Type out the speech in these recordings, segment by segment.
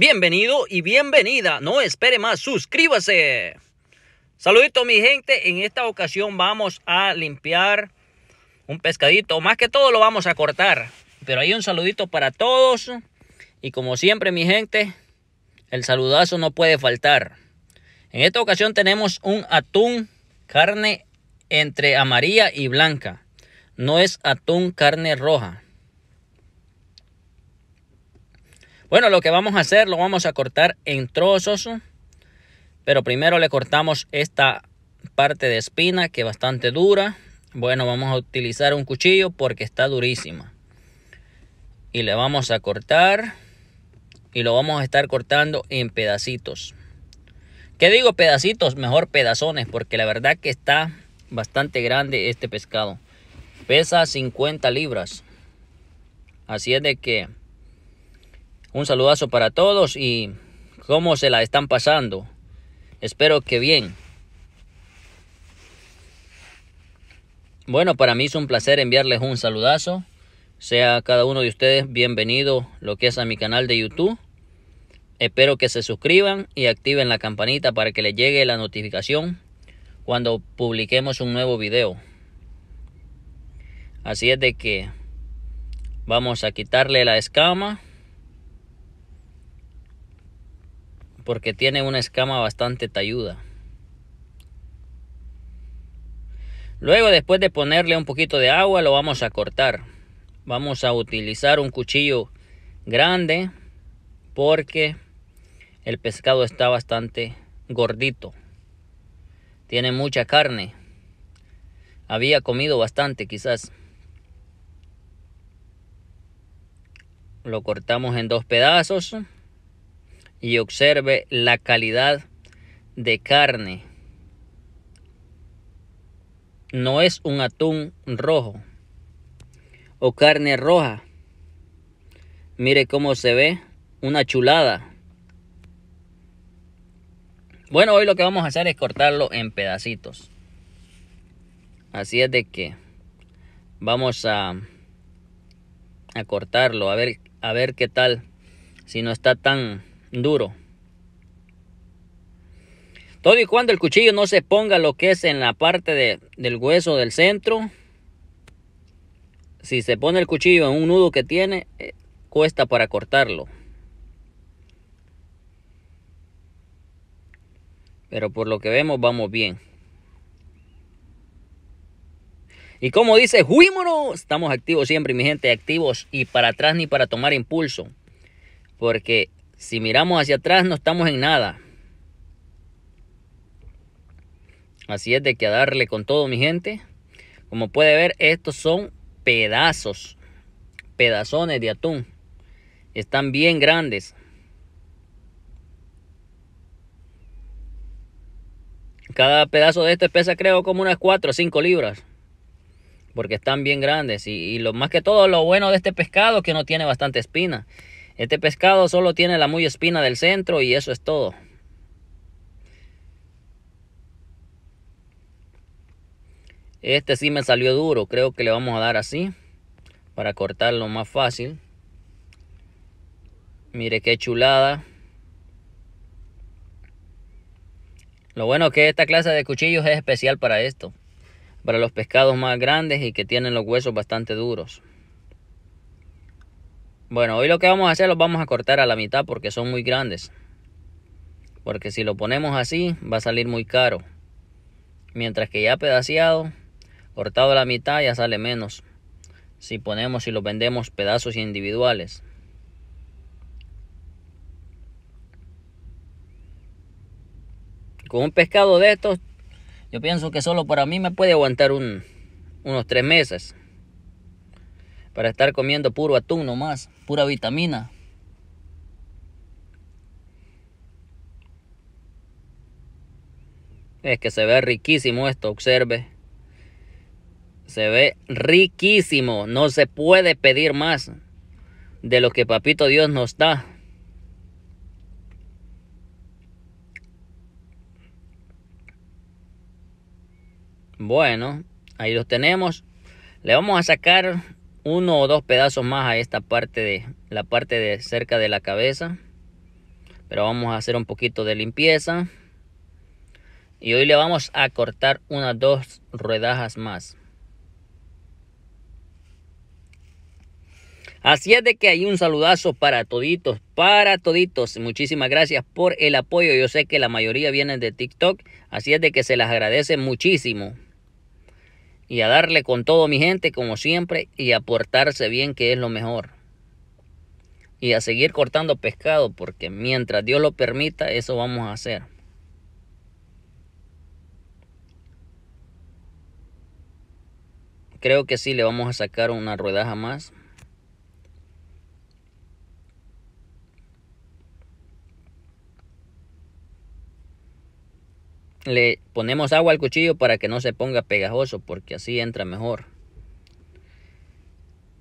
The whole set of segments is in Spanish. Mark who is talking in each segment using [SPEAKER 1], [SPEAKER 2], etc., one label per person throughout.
[SPEAKER 1] Bienvenido y bienvenida. No espere más, suscríbase. Saludito mi gente, en esta ocasión vamos a limpiar un pescadito, más que todo lo vamos a cortar, pero hay un saludito para todos y como siempre mi gente, el saludazo no puede faltar. En esta ocasión tenemos un atún, carne entre amarilla y blanca, no es atún carne roja. Bueno, lo que vamos a hacer, lo vamos a cortar en trozos. Pero primero le cortamos esta parte de espina que es bastante dura. Bueno, vamos a utilizar un cuchillo porque está durísima. Y le vamos a cortar. Y lo vamos a estar cortando en pedacitos. ¿Qué digo pedacitos? Mejor pedazones porque la verdad que está bastante grande este pescado. Pesa 50 libras. Así es de que un saludazo para todos y cómo se la están pasando. Espero que bien. Bueno, para mí es un placer enviarles un saludazo. Sea cada uno de ustedes bienvenido lo que es a mi canal de YouTube. Espero que se suscriban y activen la campanita para que les llegue la notificación cuando publiquemos un nuevo video. Así es de que vamos a quitarle la escama porque tiene una escama bastante talluda. Luego después de ponerle un poquito de agua lo vamos a cortar. Vamos a utilizar un cuchillo grande porque el pescado está bastante gordito. Tiene mucha carne. Había comido bastante quizás. Lo cortamos en dos pedazos y observe la calidad de carne. No es un atún rojo o carne roja. Mire cómo se ve, una chulada. Bueno, hoy lo que vamos a hacer es cortarlo en pedacitos. Así es de que vamos a, a cortarlo, a ver, a ver qué tal, si no está tan duro. Todo y cuando el cuchillo no se ponga lo que es en la parte del hueso del centro. Si se pone el cuchillo en un nudo que tiene, eh, cuesta para cortarlo. Pero por lo que vemos vamos bien. Y como dice Huímono, estamos activos siempre, mi gente, activos y para atrás ni para tomar impulso. Porque si miramos hacia atrás no estamos en nada. Así es de que a darle con todo mi gente. Como puede ver, estos son pedazos, pedazones de atún. Están bien grandes. Cada pedazo de este pesa creo como unas 4 o 5 libras. Porque están bien grandes. Y, y, lo más que todo, lo bueno de este pescado es que no tiene bastante espina. Este pescado solo tiene la muy espina del centro y eso es todo. Este sí me salió duro. Creo que le vamos a dar así. Para cortarlo más fácil. Mire qué chulada. Lo bueno es que esta clase de cuchillos es especial para esto. Para los pescados más grandes y que tienen los huesos bastante duros. Bueno, hoy lo que vamos a hacer los vamos a cortar a la mitad porque son muy grandes. Porque si lo ponemos así va a salir muy caro. Mientras que ya pedaciado, cortado a la mitad ya sale menos. Si ponemos y si lo vendemos pedazos individuales. Con un pescado de estos, yo pienso que solo para mí me puede aguantar unos tres meses para estar comiendo puro atún nomás, pura vitamina. Es que se ve riquísimo esto, observe. Se ve riquísimo, no se puede pedir más de lo que Papito Dios nos da. Bueno, ahí los tenemos. Le vamos a sacar uno o dos pedazos más a esta parte de la parte de cerca de la cabeza pero vamos a hacer un poquito de limpieza y hoy le vamos a cortar unas dos rodajas más así es de que hay un saludazo para toditos para toditos muchísimas gracias por el apoyo yo sé que la mayoría vienen de tiktok así es de que se las agradece muchísimo y a darle con todo mi gente como siempre y a portarse bien que es lo mejor. Y a seguir cortando pescado porque mientras Dios lo permita eso vamos a hacer. Creo que sí le vamos a sacar una ruedaja más. le ponemos agua al cuchillo para que no se ponga pegajoso porque así entra mejor.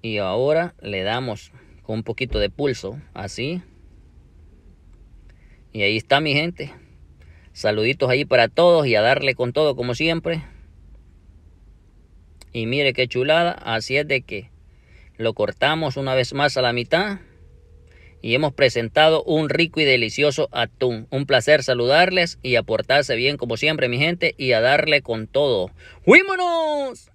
[SPEAKER 1] Y ahora le damos con un poquito de pulso, así. Y ahí está mi gente. Saluditos ahí para todos y a darle con todo como siempre. Y mire qué chulada, así es de que lo cortamos una vez más a la mitad y hemos presentado un rico y delicioso atún. Un placer saludarles y aportarse bien como siempre mi gente y a darle con todo. ¡Huímonos!